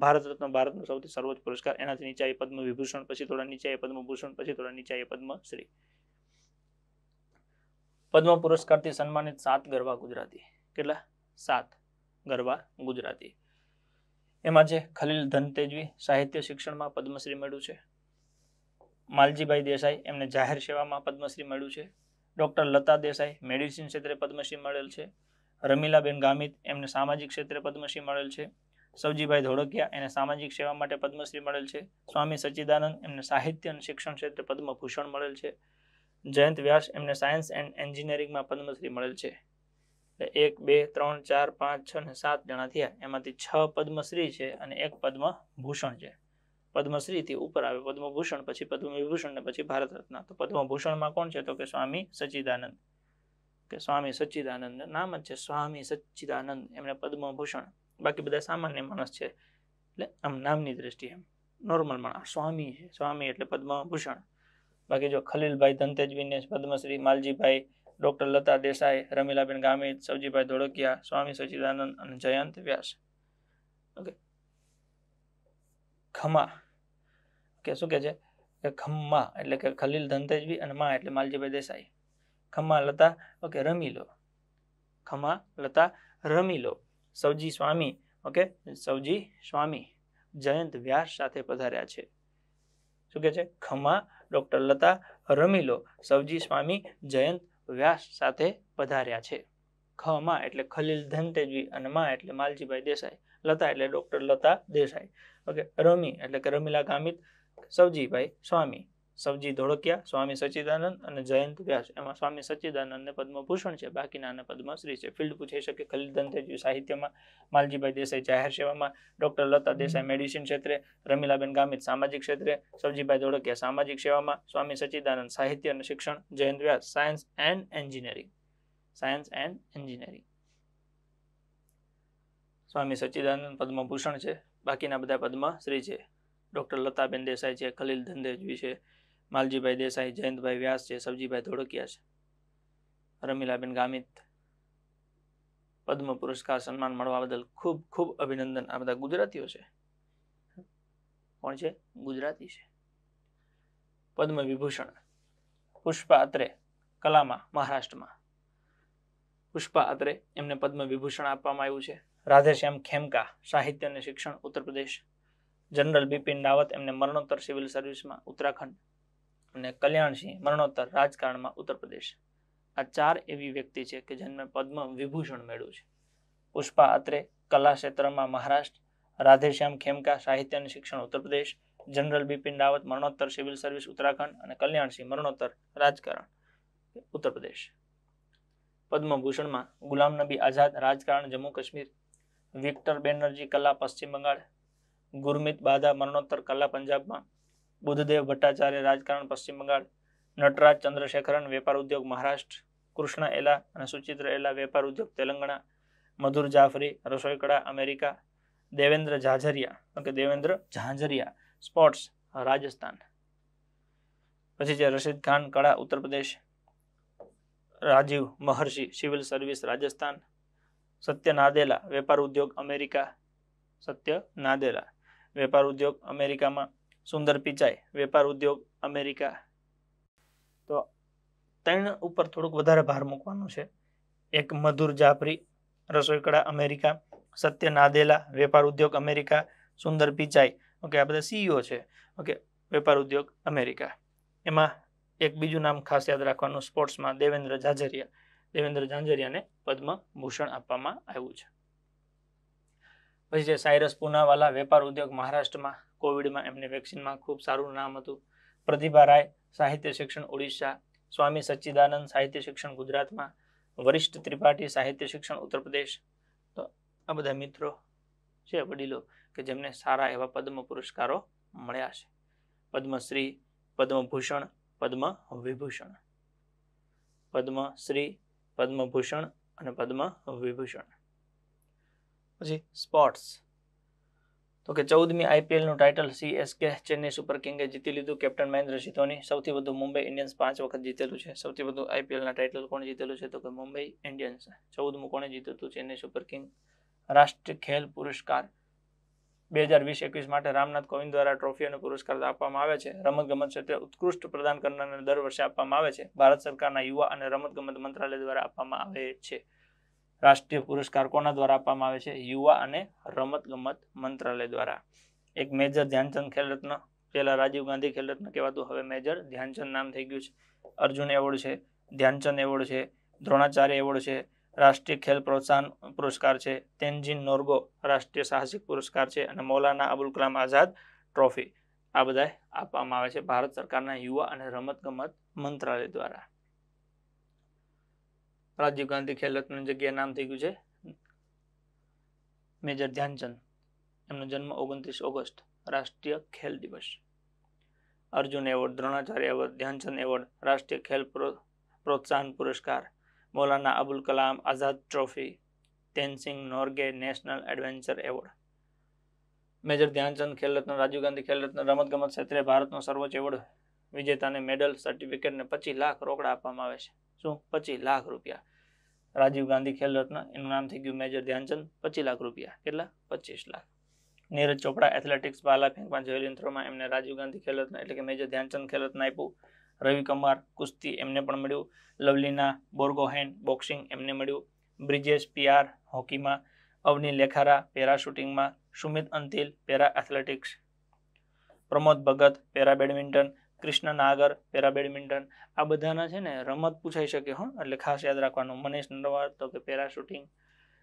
Speaker 1: ભારત રત્ન ભારતનો સૌથી સર્વોચ્ચ પુરસ્કાર એનાથી નીચે પદ્મ વિભૂષણ પછી થોડા નીચે આવી પદ્મભૂષણ પછી થોડા નીચે આવી પદ્મશ્રી પદ્મ પુરસ્કારથી સન્માનિત સાત ગરબા ગુજરાતી કેટલા સાત ગરબા ગુજરાતી એમાં છે ખલીલ ધનતેજવી સાહિત્ય શિક્ષણમાં પદ્મશ્રી મેળવ્યું છે માલજીભાઈ દેસાઈ એમને જાહેર સેવામાં પદ્મશ્રી મળ્યું છે ડૉક્ટર લતા દેસાઈ મેડિસિન ક્ષેત્રે પદ્મશ્રી મળેલ છે રમીલાબેન ગામિત એમને સામાજિક ક્ષેત્રે પદ્મશ્રી મળેલ છે સવજીભાઈ ધોળકિયા એને સામાજિક સેવા માટે પદ્મશ્રી મળેલ છે સ્વામી સચ્ચિદાનંદ એમને સાહિત્ય અને શિક્ષણ ક્ષેત્રે પદ્મભૂષણ મળેલ છે જયંત વ્યાસ એમને સાયન્સ એન્ડ એન્જિનિયરિંગમાં પદ્મશ્રી મળેલ છે એક બે ત્રણ ચાર પાંચ છ ને સાત જણા થયા એમાંથી છ પદ્મશ્રી છે અને એક પદ્મભૂષણ છે પદ્મશ્રીથી ઉપર આવે પદ્મભૂષણ પછી પદ્મવિભૂષણ ને પછી ભારત રત્ન તો પદ્મભૂષણમાં કોણ છે તો કે સ્વામી સચ્ચિદાનંદ કે સ્વામી સચ્ચિદાનંદ નામ જ છે સ્વામી સચ્ચિદાનંદ એમને પદ્મભૂષણ બાકી બધા સામાન્ય માણસ છે એટલે આમ નામની દ્રષ્ટિએ એમ નોર્મલ માણસ સ્વામી છે સ્વામી એટલે પદ્મભૂષણ બાકી જો ખલીલભાઈ ધનતેજવીને પદ્મશ્રી માલજીભાઈ ડૉક્ટર લતા દેસાઈ રમીલાબેન ગામિત સવજીભાઈ ધોળકિયા સ્વામી સચ્ચિદાનંદ અને જયંત વ્યાસ ઓકે ખમા કે શું કહે છે કે ખમ્મા એટલે કે ખલીલ ધનતેજવી અને માં એટલે માલજીભાઈ દેસાઈ ખમ્મા લતા ઓકે રમી લો ખમા લતા રમી લો સવજી સ્વામી ઓકે સવજી સ્વામી જયંત વ્યાસ સાથે પધાર્યા છે શું કહે છે ખમા ડોક્ટર લતા રમી લો સવજી સ્વામી જયંત વ્યાસ સાથે પધાર્યા છે ખમા એટલે ખલીલ ધનતેજવી અને મા એટલે માલજીભાઈ દેસાઈ લતા એટલે ડૉક્ટર લતા દેસાઈ ઓકે રમી એટલે કે રમીલા ગામિત સવજીભાઈ સ્વામી સવજી ધોળકિયા સ્વામી સચિદાનંદ અને જયંત વ્યાસ એમાં સ્વામી સચ્ચિદાનંદને પદ્મભૂષણ છે બાકીના પદ્મશ્રી છે ફિલ્ડ પૂછાઈ શકે ખલીલ સાહિત્યમાં માલજીભાઈ દેસાઈ જાહેર સેવામાં ડૉક્ટર લતા દેસાઈ મેડિસિન ક્ષેત્રે રમીલાબેન ગામિત સામાજિક ક્ષેત્રે સવજીભાઈ ધોળકિયા સામાજિક સેવામાં સ્વામી સચિદાનંદ સાહિત્ય અને શિક્ષણ Jayant Vyas science and engineering science and engineering Swami Sachidanand Padma Bhushan છે બાકીના બધા પદમાં શ્રી છે ડૉક્ટર લતાબેન દેસાઈ છે ખલીલ ધંધેજવી છે માલજીભાઈ દેસાઈ જયંતભાઈ વ્યાસ છે સબજીભાઈ ધોળકિયા છે રમીલાબેન ગામિત પદ્મ પુરસ્કાર સન્માન મળવા બદલ ખૂબ ખૂબ અભિનંદન આ બધા ગુજરાતીઓ છે કોણ છે ગુજરાતી છે પદ્મ વિભૂષણ પુષ્પા અત્રે કલામાં મહારાષ્ટ્રમાં પુષ્પા અત્રે એમને પદ્મ વિભૂષણ આપવામાં આવ્યું છે રાધેશ્યામ ખેમકા સાહિત્ય અને શિક્ષણ ઉત્તર પ્રદેશ જનરલ બિપિન રાવત એમને મરણોત્તર સિવિલ સર્વિસમાં ઉત્તરાખંડ અને કલ્યાણસિંહ મરણોત્તર રાજકારણમાં ઉત્તર પ્રદેશ આ ચાર એવી વ્યક્તિ છે કે જેમને પદ્મ વિભૂષણ મેળવ્યું છે પુષ્પા અત્રે કલા ક્ષેત્રમાં મહારાષ્ટ્ર રાધેશ્યામ ખેમકા સાહિત્ય અને શિક્ષણ ઉત્તર પ્રદેશ જનરલ બિપિન રાવત મરણોત્તર સિવિલ સર્વિસ ઉત્તરાખંડ અને કલ્યાણસિંહ મરણોત્તર રાજકારણ ઉત્તર પ્રદેશ પદ્મભૂષણમાં ગુલામ નબી આઝાદ રાજકારણ જમ્મુ કાશ્મીર વિક્ટર બેનર્જી કલા પશ્ચિમ બંગાળ ગુરમિત બાદા મરણોત્તર કલા પંજાબમાં બુદ્ધદેવ ભટ્ટાચાર્ય રાજકારણ પશ્ચિમ બંગાળ નટરાજ ચંદ્રશેખરન વેપાર ઉદ્યોગ મહારાષ્ટ્ર કૃષ્ણ એલા અને સુચિત્ર એલા વેપાર ઉદ્યોગ તેલંગણા મધુર જાફરી રસોઈકળા અમેરિકા દેવેન્દ્ર ઝાઝરિયા કે દેવેન્દ્ર ઝાંઝરિયા સ્પોર્ટ્સ રાજસ્થાન પછી છે રશીદ ખાન કળા ઉત્તરપ્રદેશ રાજીવ મહર્ષિ સિવિલ સર્વિસ રાજસ્થાન સત્ય નાદેલા વેપાર ઉદ્યોગ અમેરિકા સત્ય નાદેલા વેપાર ઉદ્યોગ અમેરિકામાં સુંદર પિચાઈ વેપાર ઉદ્યોગ અમેરિકા તો તેણ ઉપર થોડુંક વધારે ભાર મૂકવાનું છે એક મધુર જાફરી રસોઈકળા અમેરિકા સત્ય નાદેલા વેપાર ઉદ્યોગ અમેરિકા સુંદર પિચાઈ ઓકે આ બધા સીઈઓ e છે ઓકે વેપાર ઉદ્યોગ અમેરિકા એમાં એક બીજું નામ ખાસ યાદ રાખવાનું સ્પોર્ટ્સમાં દેવેન્દ્ર ઝાઝરિયા દેવેન્દ્ર ઝાંઝરિયાને પદ્મભૂષણ આપવામાં આવ્યું છે પછી છે સાયરસ પૂનાવાલા વેપાર ઉદ્યોગ મહારાષ્ટ્રમાં કોવિડમાં એમને વેક્સિનમાં ખૂબ સારું નામ હતું પ્રતિભા રાય સાહિત્ય શિક્ષણ ઓડિશા સ્વામી સચ્ચિદાનંદ સાહિત્ય શિક્ષણ ગુજરાતમાં વરિષ્ઠ ત્રિપાઠી સાહિત્ય શિક્ષણ ઉત્તર પ્રદેશ તો આ બધા મિત્રો છે વડીલો કે જેમને સારા એવા પદ્મ પુરસ્કારો મળ્યા છે પદ્મશ્રી પદ્મભૂષણ પદ્મ વિભૂષણ પદ્મશ્રી પદ્મભૂષણ અને પદ્મ વિભૂષણ પછી સ્પોર્ટ્સ તો કે ચૌદમી આઈપીએલનું ટાઇટલ સીએસકે ચેન્નઈ સુપર કિંગે જીતી લીધું કેપ્ટન મહેન્દ્ર સિંહ ધોની સૌથી વધુ મુંબઈ ઇન્ડિયન્સ પાંચ વખત જીતેલું છે સૌથી વધુ આઈપીએલના ટાઇટલ કોણ જીતેલું છે તો કે મુંબઈ ઇન્ડિયન્સ ચૌદમું કોણે જીત્યું હતું ચેન્નઈ સુપર કિંગ રાષ્ટ્રીય ખેલ પુરસ્કાર બે હજાર વીસ એકવીસ માટે રામનાથ કોવિંદ દ્વારા ટ્રોફી અને પુરસ્કાર આપવામાં આવે છે રમત ગમત ક્ષેત્રે ઉત્કૃષ્ટ પ્રદાન કરનારને દર વર્ષે આપવામાં આવે છે ભારત સરકારના યુવા અને રમતગમત મંત્રાલય દ્વારા આપવામાં આવે છે રાષ્ટ્રીય પુરસ્કાર કોના દ્વારા આપવામાં આવે છે યુવા અને રમતગમત મંત્રાલય દ્વારા એક મેજર ધ્યાનચંદ ખેલ રત્ન પહેલા રાજીવ ગાંધી ખેલ કહેવાતું હવે મેજર ધ્યાનચંદ નામ થઈ ગયું છે અર્જુન એવોર્ડ છે ધ્યાનચંદ એવોર્ડ છે દ્રોણાચાર્ય એવોર્ડ છે રાષ્ટ્રીય ખેલ પ્રોત્સાહન પુરસ્કાર છે તેનજીન નોર્ગો રાષ્ટ્રીય સાહસિક પુરસ્કાર છે અને મૌલાના અબુલ કલામ આઝાદ ટ્રોફી આ બધા આપવામાં આવે છે ભારત સરકારના યુવા અને રમતગમત મંત્રાલય દ્વારા રાજીવ ગાંધી ખેલ રત્ન જગ્યાએ નામ થઈ ગયું છે મેજર ધ્યાનચંદ એમનો જન્મ ઓગણત્રીસ ઓગસ્ટ રાષ્ટ્રીય ખેલ દિવસ Arjun award Dronacharya award Dhyanchand award રાષ્ટ્રીય ખેલ પ્રોત્સાહન પુરસ્કાર Maulana Abul Kalam Azad trophy Tenzing Norgay national adventure award major Dhyanchand Khel Ratna Rajiv Gandhi Khel Ratna રમતગમત ક્ષેત્રે ભારતનો સર્વોચ્ચ એવોર્ડ વિજેતાને મેડલ સર્ટિફિકેટને પચીસ લાખ રોકડા આપવામાં આવે છે શું પચીસ લાખ રૂપિયા રાજીવ ગાંધી ખેલ એનું નામ થઈ ગયું મેજર ધ્યાનચંદ પચીસ લાખ રૂપિયા કેટલા પચીસ લાખ નીરજ ચોપડા એથ્લેટિક્સ બાલા ફેંકમાં જેવલિન થ્રોમાં એમને રાજીવ ગાંધી ખેલ એટલે કે મેજર ધ્યાનચંદ ખેલ રત્ન આપ્યું રવિ કુમાર કુસ્તી એમને પણ મળ્યું લવલીના બોર્ગોહેન બોક્સિંગ એમને મળ્યું બ્રિજેશ પીઆર હોકીમાં અવની લેખારા પેરા શૂટિંગમાં Sumit Antil para athletics Pramod Bhagat para badminton Krishna Nagar para badminton આ બધાના છે ને રમત પૂછાઈ શકે હો એટલે ખાસ યાદ રાખવાનું મનીષ નરવાર તો કે પેરા શૂટિંગ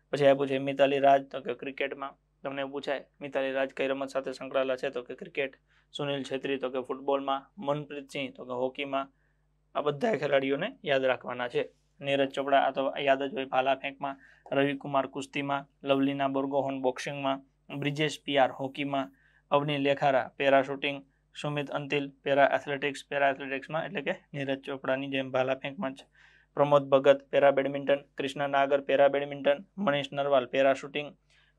Speaker 1: પછી આપ્યું છે મિતાલી રાજ તો કે ક્રિકેટમાં તમને પૂછાય મિતાલી રાજ કઈ રમત સાથે સંકળાયેલા છે તો કે ક્રિકેટ સુનિલ છેત્રી તો કે ફૂટબોલમાં મનપ્રીત સિંહ તો કે હોકીમાં આ બધા ખેલાડીઓને યાદ રાખવાના છે નીરજ ચોપડા આ તો યાદ જ હોય ભાલા ફેંકમાં રવિકુમાર કુસ્તીમાં લવલીના બોર્ગોહોન બોક્સિંગમાં બ્રિજેશ પીઆર હોકીમાં Avani Lekhara para shooting Sumit Antil para athletics para એથ્લેટિક્સમાં એટલે કે નીરજ ચોપડાની જેમ ભાલા ફેંકમાં છે Pramod Bhagat para badminton Krishna Nagar para badminton Manish Narwal para shooting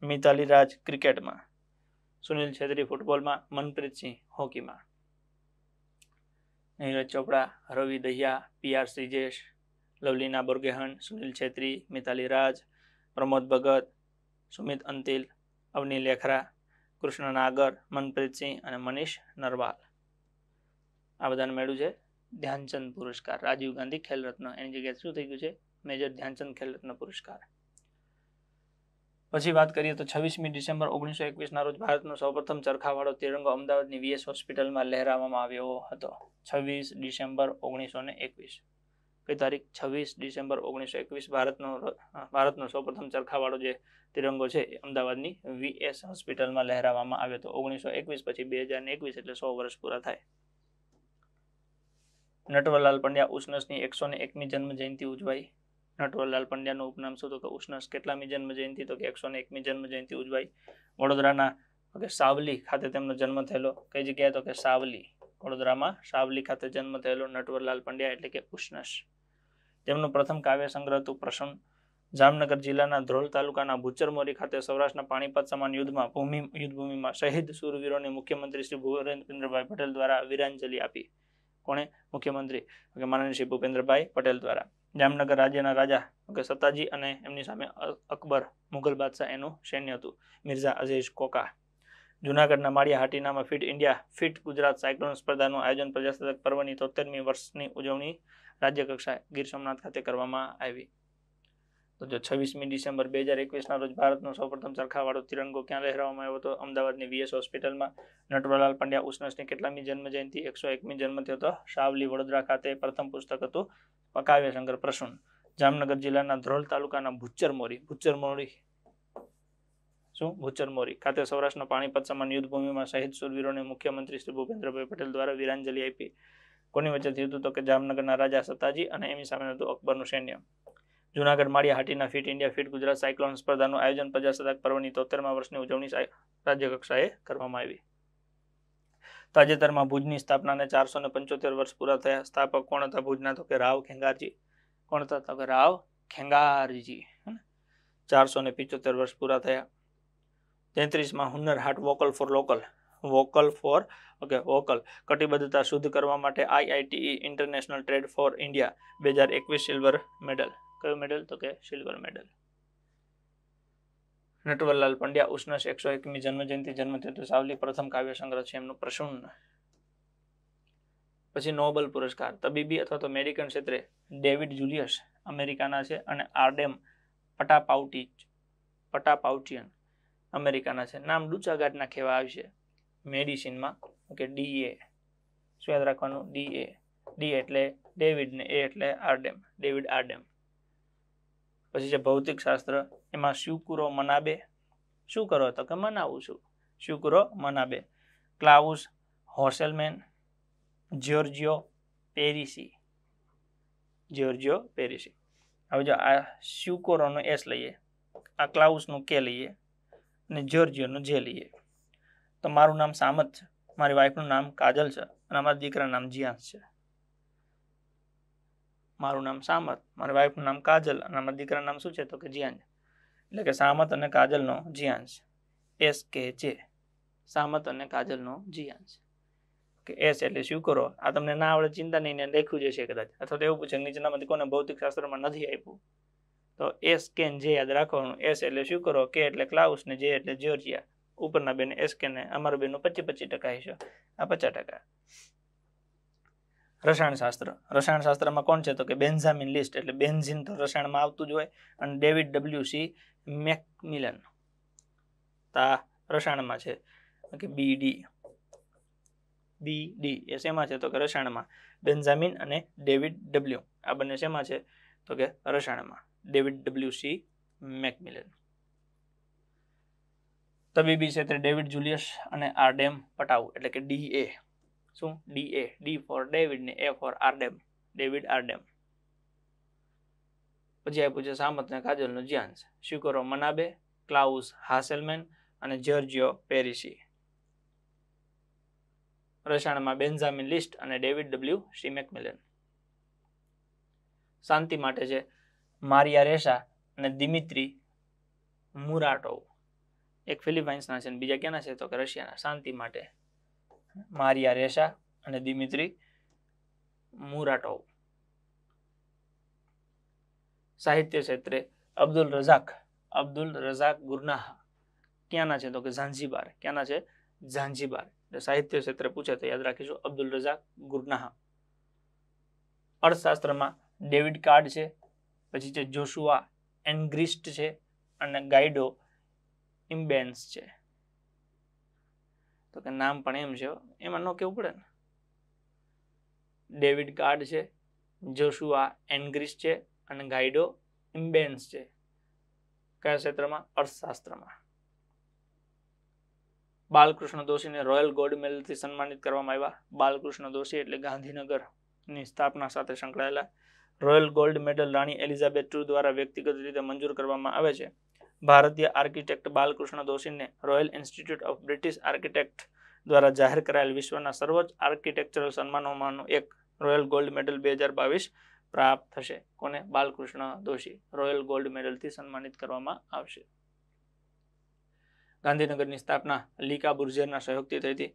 Speaker 1: Mithali Raj ક્રિકેટમાં સુનિલ છેત્રી ફૂટબોલમાં મનપ્રીતસિંહ હોકીમાં નીરજ ચોપડા રવિ દહિયા પીઆર શ્રીજેશ લવલીના બોર્ગેહન સુનિલ છેત્રી મિતાલી રાજ પ્રમોદ ભગત સુમિત અંતિલ અવની લેખરા કૃષ્ણ નાગર મનપ્રીતસિંહ અને મનીષ નરવાલ આ બધાને મેળ્યું છે ધ્યાનચંદ પુરસ્કાર રાજીવ ગાંધી ખેલરત્ન એની જગ્યાએ શું થઈ ગયું છે મેજર ધ્યાનચંદ ખેલ રત્ન પુરસ્કાર પછી વાત કરીએ તો છવ્વીસમી ડિસેમ્બર ઓગણીસો એકવીસના રોજ ભારતનો સૌપ્રથમ ચરખાવાળો તિરંગો અમદાવાદની વીએસ હોસ્પિટલમાં લહેરાવવામાં આવ્યો હતો છવ્વીસ ડિસેમ્બર ઓગણીસો ને એકવીસ કઈ તારીખ છવ્વીસ ડિસેમ્બર ઓગણીસો એકવીસ ભારતનો ભારતનો સૌપ્રથમ ચરખાવાળો જે તિરંગો છે અમદાવાદની વીએસ હોસ્પિટલમાં લહેરાવવામાં આવ્યો હતો ઓગણીસો એકવીસ પછી બે હજાર એકવીસ એટલે સો વર્ષ પૂરા થાય નટવરલાલ પંડ્યા ઉષ્ણસની એકસો ને એકમી જન્મ જયંતિ ઉજવાઈ નટવરલાલ પંડ્યાનું ઉપનામ શું તો કે ઉષ્ણસ કેટલામી જન્મ જયંતિ તો કે એકસો ને એકમી જન્મ જયંતિ ઉજવાઈ વડોદરાના કે સાવલી ખાતે તેમનો જન્મ થયેલો કઈ જગ્યાએ તો કે સાવલી વડોદરામાં સાવલી ખાતે જન્મ થયેલો નટવરલાલ પંડ્યા એટલે કે ઉષ્ણસ તેમનું પ્રથમ કાવ્ય સંગ્રહ હતું પ્રસન્ન જામનગર જિલ્લાના ધ્રોલ તાલુકાના ભૂચરમોરી ખાતે સૌરાષ્ટ્રના પાણીપત સમાન યુદ્ધમાં ભૂમિ યુદ્ધભૂમિમાં શહીદ સુરવીરોને મુખ્યમંત્રી શ્રી ભૂપેન્દ્રભાઈ પટેલ દ્વારા વિરાંજલિ આપી કોણે મુખ્યમંત્રી કે માનનીય શ્રી ભૂપેન્દ્રભાઈ પટેલ દ્વારા જામનગર રાજ્યના રાજા કે સતાજી અને એમની સામે અકબર મુઘલ બાદશાહ એનું સૈન્ય હતું મિર્ઝા અઝીઝ કોકા જૂનાગઢના Maliya Hatina fit India fit Gujarat cyclone સ્પર્ધાનું આયોજન પ્રજાસત્તાક પર્વની તોતેરમી વર્ષની ઉજવણી રાજ્યકક્ષાએ ગીર સોમનાથ ખાતે કરવામાં આવી તો જો છવ્વીસમી ડિસેમ્બર બે હજાર એકવીસના રોજ ભારતનો સૌપ્રથમ ચરખાવાળો તિરંગો ક્યાં લહેરાવવામાં આવ્યો હતો અમદાવાદની વીએસ હોસ્પિટલમાં નટવરલાલ પંડ્યા ઉસનસની કેટલામી જન્મ જયંતિ એકસો એકમી જન્મ થયો હતો સાવલી વડોદરા ખાતે પ્રથમ પુસ્તક હતું પકાવ્યા શંકર પ્રસૂન જામનગર જિલ્લાના ધ્રોલ તાલુકાના ભુચ્ચર મોરી ભુચ્ચર મોરી શું ભૂચર મોરી ખાતે સૌરાષ્ટ્રના પાણીપત સમાન યુદ્ધભૂમિમાં શહીદ સુરવીરોને મુખ્યમંત્રી શ્રી ભૂપેન્દ્રભાઈ પટેલ દ્વારા વીરાંજલિ આપી કોની વચ્ચે થયું હતું તો કે જામનગરના રાજા સતાજી અને એમની સામે હતું અકબરનું સૈન્ય Junagadh Maliya Hatina fit India fit Gujarat cyclone સ્પર્ધાનું આયોજન પ્રજાસત્તાક પર્વની તોતેરમા વર્ષની ઉજવણી રાજ્યકક્ષાએ કરવામાં આવી તાજેતરમાં ભુજની સ્થાપનાને ચારસો ને પંચોતેર વર્ષ પૂરા થયા સ્થાપક કોણ હતા ભુજના તો કે રાવ ખેંગારજી કોણ હતા તો કે રાવ ખેંગારજી ચારસો ને પિચોતેર વર્ષ પૂરા થયા તેત્રીસમાં Hunar Haat vocal for local vocal for okay vocal કટિબદ્ધતા શુદ્ધ કરવા માટે IITE international trade for India બે હજાર એકવીસ સિલ્વર મેડલ કયો મેડલ તો કે સિલ્વર મેડલ નટવરલાલ પંડ્યા ઉષ્ણસ એકસો એકમી જન્મજયંતિ જન્મતિથિ સાવલી પ્રથમ કાવ્ય સંગ્રહ છે એમનો પ્રસૂન પછી નોબલ પુરસ્કાર તબીબી અથવા તો મેડિકલ ક્ષેત્રે ડેવિડ જુલિયસ અમેરિકાના છે અને આર્ડેમ પટાપાઉટી પટાપાઉટિયન અમેરિકાના છે નામ ડુચાગાટના કહેવા આવશે મેડિસિનમાં કે ડીએ શું યાદ રાખવાનું ડી એ ડી એટલે ડેવિડ ને એ એટલે આરડેમ ડેવિડ આર્ડેમ પછી છે ભૌતિક શાસ્ત્ર એમાં શુકુરો મનાબે શું કરો તો કે મનાવું છું શુકુરો મનાબે ક્લાઉસ હોસેલમેન જ્યોર્જિયો પેરિસી જ્યોર્જિયો પેરિસી હવે જો આ શુકોરોનો એસ લઈએ આ ક્લાઉસનું કે લઈએ અને જ્યોર્જિયોનું જે લઈએ તો મારું નામ સામત છે મારી વાઈફનું નામ કાજલ છે અને અમારા દીકરાનું નામ જિયાંશ છે મારું નામ સામત મારી વાઈફનું નામ કાજલ અને અમારા દીકરાનું નામ શું છે તો કે જિયાંશ એટલે કે સામત અને કાજલનો જીયાંશ એસ કે જે સામત અને કાજલનો જીયાંશ કે એસ એટલે શું કરો આ તમને ના આવડે ચિંતા નહીં લખ્યું જશે કદાચ અથવા તો એવું પૂછે નીચેનામાંથી કોને ભૌતિક શાસ્ત્રમાં નથી આપ્યું તો એસ કે જે યાદ રાખવાનું એસ એટલે શું કરો કે એટલે ક્લાઉસ ને જે એટલે જ્યોર્જિયા ઉપરના બેન એસ કે ને અમારા બેનનો પચીસ પચીસ ટકા હિસ્સો આ પચાસ ટકા રસાયણશાસ્ત્ર રસાયણશાસ્ત્રમાં કોણ છે તો કે બેન્ઝામિન લિસ્ટ એટલે બેન્ઝિન તો રસાયણમાં આવતું જ હોય અને ડેવિડ ડબલ્યુ સી મેકમિલન તા રસાયણમાં છે કે બી ડી બી ડી એ શેમાં છે તો કે રસાયણમાં બેન્ઝામિન અને ડેવિડ ડબલ્યુ આ બંને શેમાં છે તો કે રસાયણમાં ડેવિડ ડબલ્યુ સી મેકમિલન તબીબી ક્ષેત્રે ડેવિડ જુલિયસ અને આરડેમ પટાઉ એટલે કે ડી એ શું D A D for David ને એ ફોર આરડેમ ડેવિડ આરડેમ પછી આપ્યું છે સામત અને કાજલનો જ્યાન છે મનાબે ક્લાઉસ હાસેલમેન અને જ્યોર્જિયો પેરિસી રસાયણમાં બેન્ઝામિન લિસ્ટ અને ડેવિડ ડબલ્યુ શ્રીમેકમિલન શાંતિ માટે છે મારિયા રેશા અને દિમિત્રી મુરાટોવ એક ફિલિપાઇન્સના છે અને બીજા ક્યાંના છે તો કે રશિયાના શાંતિ માટે મારિયા રેશા અને દિમિત્રી મુરાટોવ સાહિત્ય ક્ષેત્રે અબ્દુલ રઝાક અબ્દુલ રઝાક ગુરનાહ ક્યાંના છે તો કે ઝાંઝીબાર ક્યાંના છે ઝાંઝીબાર સાહિત્ય ક્ષેત્રે પૂછે તો યાદ રાખીશું અબ્દુલ રઝાક ગુરનાહ અર્થશાસ્ત્રમાં ડેવિડ કાર્ડ છે પછી છે જોશુઆ એન્ગ્રિસ્ટ છે અને ગાઈડો ઇમ્બેન્સ છે તો કે નામ પણ એમ છે એમાં ન કેવું પડે ને ડેવિડ કાર્ડ છે જોશુઆ એન્ગ્રિસ છે અને ગાઈડો ઇમ્બેન્સ છે કયા ક્ષેત્રમાં અર્થશાસ્ત્રમાં બાલકૃષ્ણ દોશીને રોયલ ગોલ્ડ મેડલથી સન્માનિત કરવામાં આવ્યા બાલકૃષ્ણ દોશી એટલે ગાંધીનગરની સ્થાપના સાથે સંકળાયેલા રોયલ ગોલ્ડ મેડલ રાણી એલિઝાબેથ ટુ દ્વારા વ્યક્તિગત રીતે મંજૂર કરવામાં આવે છે ભારતીય આર્કિટેક્ટ બાલકૃષ્ણ દોશીને royal institute of British architect દ્વારા જાહેર કરાયેલ વિશ્વના સર્વોચ્ચ આર્કિટેક્ચરલ સન્માનોમાંનું એક રોયલ ગોલ્ડ મેડલ બે હજાર બાવીસ પ્રાપ્ત થશે કોને બાલકૃષ્ણ દોશી રોયલ ગોલ્ડ મેડલથી સન્માનિત કરવામાં આવશે ગાંધીનગરની સ્થાપના લીકા બુર્જરના સહયોગથી થઈ હતી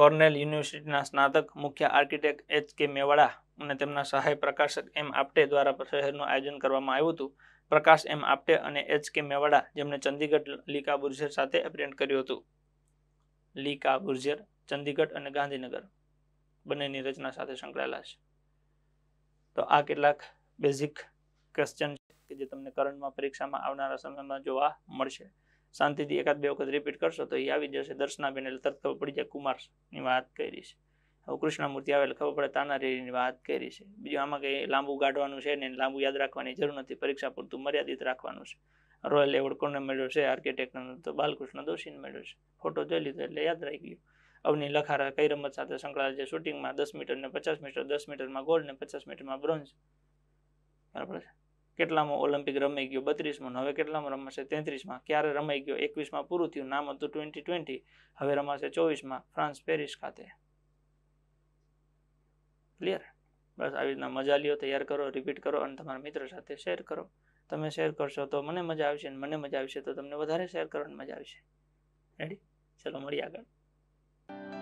Speaker 1: કોર્નેલ યુનિવર્સિટીના સ્નાતક મુખ્ય આર્કિટેક્ટ એચ કે મેવાડા અને તેમના સહાય પ્રકાશક એમ આપટે દ્વારા શહેરનું આયોજન કરવામાં આવ્યું હતું પ્રકાશ એમ આપટે અને એચ કે મેવાડા જેમણે ચંદીગઢ લીકા બુર્જર સાથે એપ્રેન્ટ કર્યું હતું લીકા બુર્જર ચંદીગઢ અને ગાંધીનગર બંનેની રચના સાથે સંકળાયેલા છે તો આ કેટલાક બેઝિક ક્વેશ્ચન કે જે તમને કરંટમાં પરીક્ષામાં આવનારા સમયમાં જોવા મળશે શાંતિથી એકાદ બે વખત રિપીટ કરશો તો એ આવી જશે દર્શનાબેન એટલે તરત ખબર પડી જાય કુમારની વાત કરી છે હવે કૃષ્ણમૂર્તિ આવે એટલે ખબર પડે તાનારીની વાત કરી છે બીજું આમાં કંઈ લાંબુ ગાઢવાનું છે ને લાંબુ યાદ રાખવાની જરૂર નથી પરીક્ષા પૂરતું મર્યાદિત રાખવાનું છે રોયલ એવોર્ડ કોને મળ્યો છે આર્કિટેક્ટનો તો બાલકૃષ્ણ દોશી મળ્યો છે ફોટો જોઈ લીધો એટલે યાદ રાખી ગયું અવની લખારા કઈ રમત સાથે સંકળાયેલ છે શૂટિંગમાં દસ મીટર ને પચાસ મીટર દસ મીટરમાં ગોલ્ડ ને પચાસ મીટરમાં બ્રોન્ઝ બરાબર છે કેટલામાં ઓલિમ્પિક રમાઈ ગયો બત્રીસમાં હવે કેટલામાં રમાશે તેત્રીસમાં ક્યારે રમાઈ ગયો એકવીસમાં પૂરું થયું નામ હતું ટ્વેન્ટી ટ્વેન્ટી હવે રમાશે ચોવીસમાં ફ્રાન્સ પેરિસ ખાતે ક્લિયર બસ આવી રીતના મજા લ્યો તૈયાર કરો રિપીટ કરો અને તમારા મિત્ર સાથે શેર કરો તમે શેર કરશો તો મને મજા આવશે અને મને મજા આવશે તો તમને વધારે શેર કરવાની મજા આવશે રેડી ચલો મળીએ આગળ Thank you.